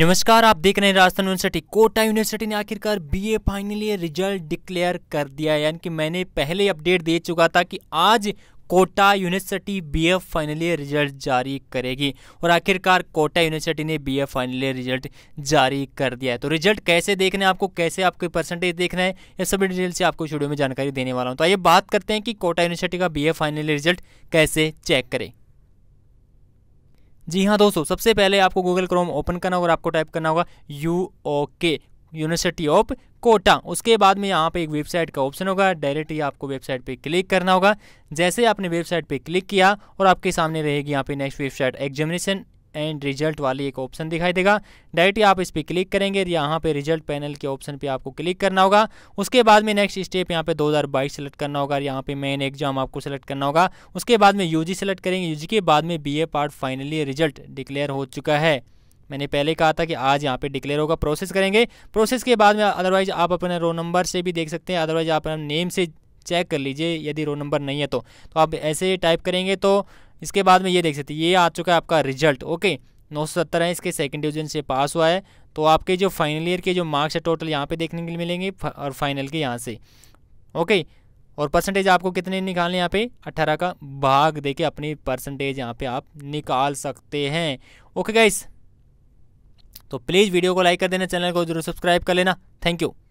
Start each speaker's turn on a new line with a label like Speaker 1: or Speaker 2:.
Speaker 1: नमस्कार आप देख रहे हैं राजस्थान यूनिवर्सिटी कोटा यूनिवर्सिटी ने आखिरकार BA final year result declare कर दिया यानी कि मैंने पहले अपडेट दे चुका था कि आज Kota university BA final year result जारी करेगी और आखिरकार कोटा यूनिवर्सिटी ने बीए फाइनल ईयर रिजल्ट जारी कर दिया है तो रिजल्ट कैसे देखना है आपको कैसे आपके परसेंटेज देखना है यह सभी डिटेल से आपको स्टूडियो में जानकारी देने वाला हूँ तो आइए बात करते हैं कि कोटा यूनिवर्सिटी का ए फाइनल ईयर रिजल्ट कैसे चेक करें जी हाँ दोस्तों सबसे पहले आपको गूगल क्रोम ओपन करना होगा और आपको टाइप करना होगा यू ओ के यूनिवर्सिटी ऑफ कोटा उसके बाद में यहाँ पे एक वेबसाइट का ऑप्शन होगा डायरेक्ट ही आपको वेबसाइट पे क्लिक करना होगा जैसे आपने वेबसाइट पे क्लिक किया और आपके सामने रहेगी यहाँ पे next website examination and result वाली एक ऑप्शन दिखाई देगा डायरेक्टली आप इस पर क्लिक करेंगे यहाँ पे रिजल्ट पैनल के ऑप्शन पे आपको क्लिक करना होगा उसके बाद में नेक्स्ट स्टेप यहाँ पे 2022 सेलेक्ट करना होगा यहाँ पे मेन एग्जाम आपको सेलेक्ट करना होगा उसके बाद में यूजी सेलेक्ट करेंगे यूजी के बाद में BA part finally result declare हो चुका है मैंने पहले कहा था कि आज यहाँ पे डिक्लेयर होगा प्रोसेस करेंगे प्रोसेस के बाद में अदरवाइज आप अपने रो नंबर से भी देख सकते हैं अदरवाइज आप अपने नेम से चेक कर लीजिए यदि रो नंबर नहीं है तो, तो आप ऐसे टाइप करेंगे तो इसके बाद में ये देख सकते हैं ये आ चुका है आपका रिजल्ट ओके नौ सौ सत्तर है इसके सेकंड डिवीजन से पास हुआ है तो आपके जो फाइनल ईयर के जो मार्क्स है टोटल यहाँ पे देखने के लिए मिलेंगे और फाइनल के यहाँ से ओके और परसेंटेज आपको कितने निकालने यहाँ पे अट्ठारह का भाग देके अपनी परसेंटेज यहाँ पे आप निकाल सकते हैं ओके गाइस तो प्लीज़ वीडियो को लाइक कर देना चैनल को जरूर सब्सक्राइब कर लेना थैंक यू